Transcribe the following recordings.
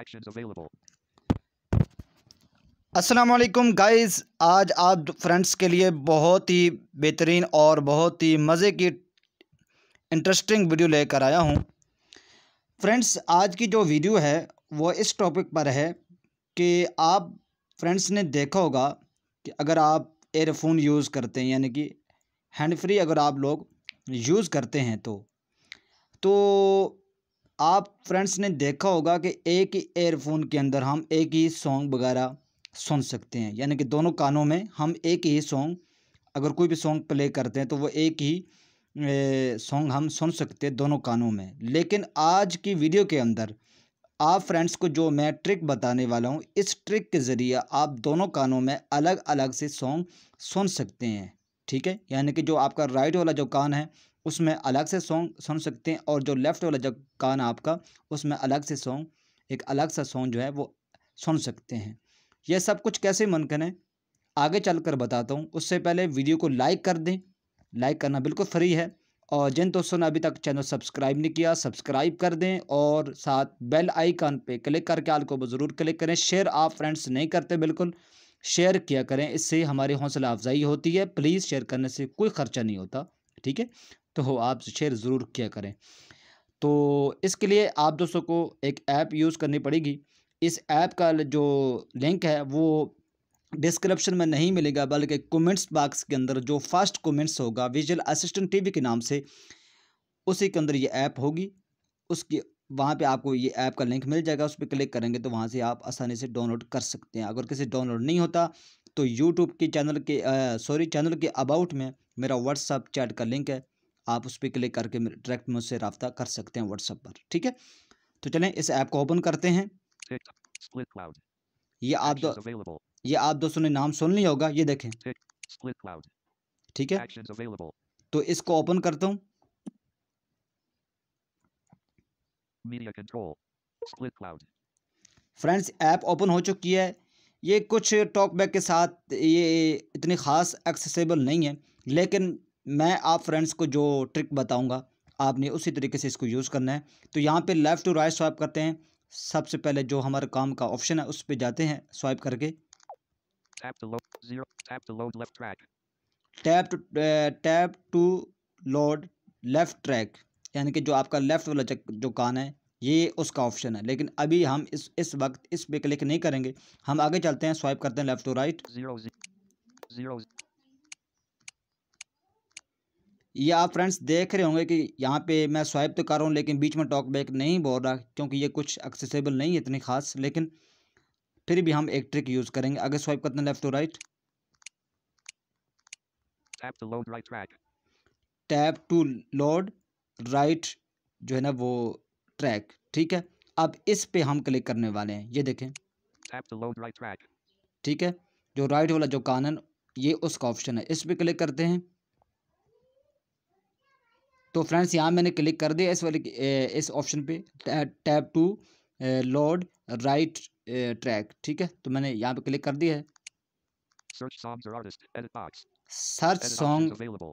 Actions available. वालेकुम guys आज आप फ्रेंड्स के लिए बहुत ही बेहतरीन और बहुत ही मज़े की इंटरेस्टिंग वीडियो लेकर आया हूँ फ्रेंड्स आज की जो वीडियो है वो इस टॉपिक पर है कि आप फ्रेंड्स ने देखा होगा कि अगर आप एयरफोन यूज़ करते हैं यानी कि हैंड फ्री अगर आप लोग यूज़ करते हैं तो तो आप फ्रेंड्स ने देखा होगा कि एक ही एयरफोन के अंदर हम एक ही सॉन्ग वगैरह सुन सकते हैं यानी कि दोनों कानों में हम एक ही सॉन्ग अगर कोई भी सॉन्ग प्ले करते हैं तो वो एक ही सॉन्ग हम सुन सकते हैं दोनों कानों में लेकिन आज की वीडियो के अंदर आप फ्रेंड्स को जो मैं ट्रिक बताने वाला हूँ इस ट्रिक के ज़रिए आप दोनों कानों में अलग अलग से सॉन्ग सुन सकते हैं ठीक है यानी कि जो आपका राइट वाला जो कान है उसमें अलग से सॉन्ग सुन सकते हैं और जो लेफ़्ट वाला जो कान आपका उसमें अलग से सॉन्ग एक अलग सा सॉन्ग जो है वो सुन सकते हैं यह सब कुछ कैसे मन करें आगे चल कर बताता हूँ उससे पहले वीडियो को लाइक कर दें लाइक करना बिल्कुल फ्री है और जिन दोस्तों ने अभी तक चैनल सब्सक्राइब नहीं किया सब्सक्राइब कर दें और साथ बेल आइकन पे क्लिक करके आल को ज़रूर क्लिक करें शेयर आप फ्रेंड्स नहीं करते बिल्कुल शेयर किया करें इससे हमारी हौसला अफजाई होती है प्लीज़ शेयर करने से कोई ख़र्चा नहीं होता ठीक है तो आप शेयर ज़रूर किया करें तो इसके लिए आप दोस्तों को एक ऐप यूज़ करनी पड़ेगी इस ऐप का जो लिंक है वो डिस्क्रिप्शन में नहीं मिलेगा बल्कि कमेंट्स बॉक्स के अंदर जो फर्स्ट कमेंट्स होगा विजुअल असिस्टेंट टीवी के नाम से उसी के अंदर ये ऐप होगी उसकी वहाँ पे आपको ये ऐप का लिंक मिल जाएगा उस पर क्लिक करेंगे तो वहाँ से आप आसानी से डाउनलोड कर सकते हैं अगर किसी डाउनलोड नहीं होता तो यूट्यूब के चैनल के सॉरी चैनल के अबाउट में मेरा व्हाट्सअप चैट का लिंक है आप उस पर क्लिक करके डायरेक्ट मुझसे रबता कर सकते हैं व्हाट्सएप पर ठीक है तो चलें इस ऐप को ओपन करते हैं ये आप दो, ये आप दोस्तों ने नाम सुन लिया होगा ये देखें ठीक है तो इसको ओपन करता हूँ फ्रेंड्स ऐप ओपन हो चुकी है ये कुछ टॉकबैक के साथ ये इतनी ख़ास एक्सेसिबल नहीं है लेकिन मैं आप फ्रेंड्स को जो ट्रिक बताऊंगा आपने उसी तरीके से इसको यूज़ करना है तो यहाँ पे लेफ़्ट टू राइट स्वाइप करते हैं सबसे पहले जो हमारे काम का ऑप्शन है उस पर जाते हैं स्वाइप करके tap to tap to load left track यानी कि जो आपका लेफ़्ट वाला जो कान है ये उसका ऑप्शन है लेकिन अभी हम इस इस वक्त इस पे क्लिक नहीं करेंगे हम आगे चलते हैं स्वाइप करते हैं लेफ़्ट टू राइट ये आप फ्रेंड्स देख रहे होंगे कि यहाँ पे मैं स्वाइप तो कर रहा हूँ लेकिन बीच में टॉक बैक नहीं बोल रहा क्योंकि ये कुछ एक्सेसिबल नहीं है इतनी खास लेकिन फिर भी हम एक ट्रिक यूज़ करेंगे अगर स्वाइप करते हैं left to right tap to load right जो है ना वो ट्रैक ठीक है अब इस पे हम क्लिक करने वाले हैं ये देखें ठीक है जो राइट वाला जो कानन ये उसका ऑप्शन है इस पर क्लिक करते हैं तो फ्रेंड्स यहाँ मैंने क्लिक कर दिया इस वाले इस ऑप्शन पे tab to load right track ठीक है तो मैंने यहाँ पे क्लिक कर दिया है सर्च सॉन्ग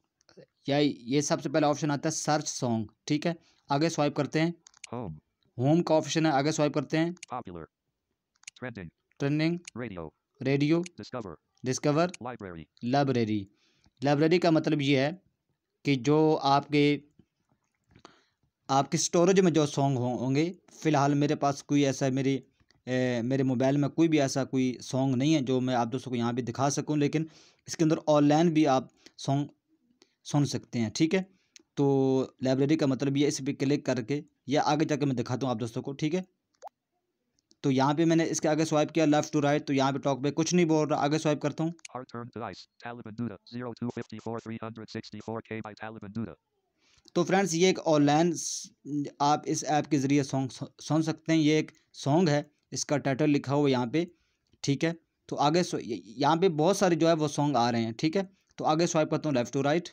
या ये सबसे पहला ऑप्शन आता है सर्च सॉन्ग ठीक है आगे स्वाइप करते हैं होम का ऑप्शन है आगे स्वाइप करते हैं popular trending trending radio radio discover discover library library library का मतलब ये है कि जो आपके आपके स्टोरेज में जो सॉन्ग होंगे फ़िलहाल मेरे पास कोई ऐसा मेरी ए, मेरे मोबाइल में कोई भी ऐसा कोई सॉन्ग नहीं है जो मैं आप दोस्तों को यहाँ भी दिखा सकूँ लेकिन इसके अंदर ऑनलाइन भी आप सॉन्ग सुन सकते हैं ठीक है तो लाइब्रेरी का मतलब ये इस पर क्लिक करके या आगे जाके मैं दिखाता हूँ आप दोस्तों को ठीक है तो यहाँ पे मैंने इसके आगे स्वाइप किया लेफ्ट टू राइट तो यहाँ पे टॉक पे कुछ नहीं बोल रहा आगे स्वाइप करता हूँ तो फ्रेंड्स ये एक ऑनलाइन आप इस ऐप के ज़रिए सॉन्ग सुन सकते हैं ये एक सॉन्ग है इसका टाइटल लिखा हुआ यहाँ पे ठीक है तो आगे यहाँ पे बहुत सारे जो है वो सॉन्ग आ रहे हैं ठीक है तो आगे स्वाइप करता हूँ लेफ्ट टू राइट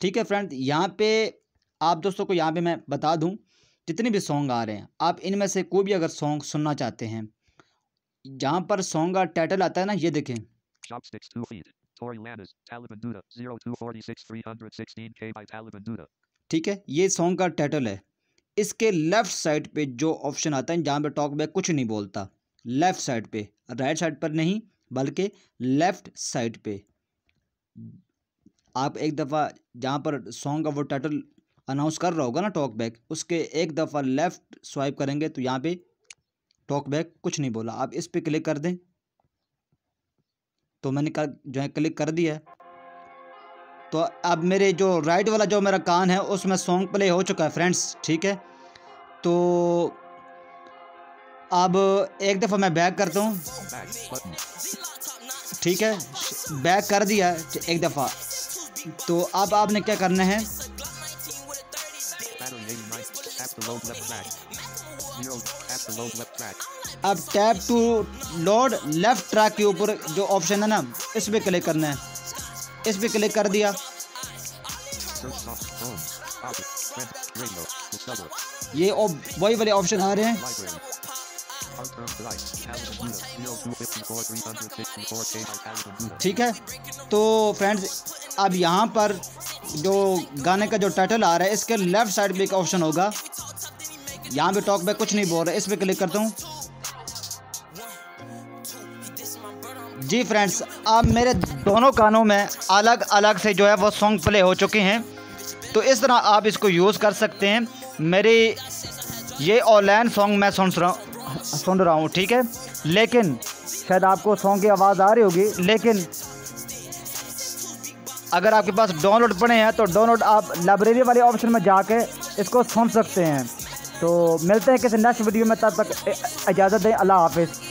ठीक है फ्रेंड यहाँ पे आप दोस्तों को यहाँ पे मैं बता दूँ जितने भी सॉन्ग आ रहे हैं आप इनमें से कोई भी अगर सॉन्ग सुनना चाहते हैं जहाँ पर सॉन्ग का टाइटल आता है ना ये देखें ठीक है ये सॉन्ग का टाइटल है इसके लेफ़्ट साइड पे जो ऑप्शन आता है जहाँ पे टॉक बैक कुछ नहीं बोलता लेफ़्ट साइड पे राइट साइड पर नहीं बल्कि लेफ़्ट साइड पे आप एक दफ़ा जहाँ पर सॉन्ग का वो टाइटल अनाउंस कर रहा होगा ना टॉक बैक उसके एक दफ़ा लेफ़्ट स्वाइप करेंगे तो यहाँ पे टॉक बैक कुछ नहीं बोला आप इस पर क्लिक कर दें तो मैंने कर जो है क्लिक कर दिया तो अब मेरे जो राइट वाला जो मेरा कान है उसमें सॉन्ग प्ले हो चुका है फ्रेंड्स ठीक है तो अब एक दफ़ा मैं बैक करता हूँ ठीक है बैक कर दिया एक दफ़ा तो अब आपने क्या करना है अब tap to load left track के ऊपर जो ऑप्शन है ना इस पर क्लिक करना है इस पर क्लिक कर दिया ये वही वाले ऑप्शन आ रहे हैं ठीक है तो फ्रेंड्स अब यहाँ पर जो गाने का जो टाइटल आ रहा है इसके लेफ्ट साइड में एक ऑप्शन होगा यहाँ पे टॉक बैक कुछ नहीं बोल रहा इस पर क्लिक करता हूँ जी फ्रेंड्स अब मेरे दोनों कानों में अलग अलग से जो है वो सॉन्ग प्ले हो चुके हैं तो इस तरह आप इसको यूज़ कर सकते हैं मेरे ये ऑनलाइन सॉन्ग मैं सुन रहा सुन रहा हूँ ठीक है लेकिन शायद आपको सॉन्ग की आवाज़ आ रही होगी लेकिन अगर आपके पास डाउनलोड पड़े हैं तो डाउनलोड आप लाइब्रेरी वाले ऑप्शन में जाके इसको सुन सकते हैं तो मिलते हैं किसी नेक्स्ट वीडियो में तब तक इजाज़त दें अल्लाह हाफिज़